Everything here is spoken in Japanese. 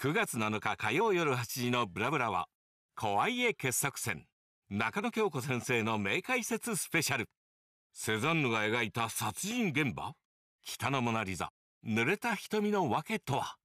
9月7日火曜夜8時のブラブラは、怖い絵傑作戦、中野京子先生の名解説スペシャル。セザンヌが描いた殺人現場北のモナリザ、濡れた瞳の訳とは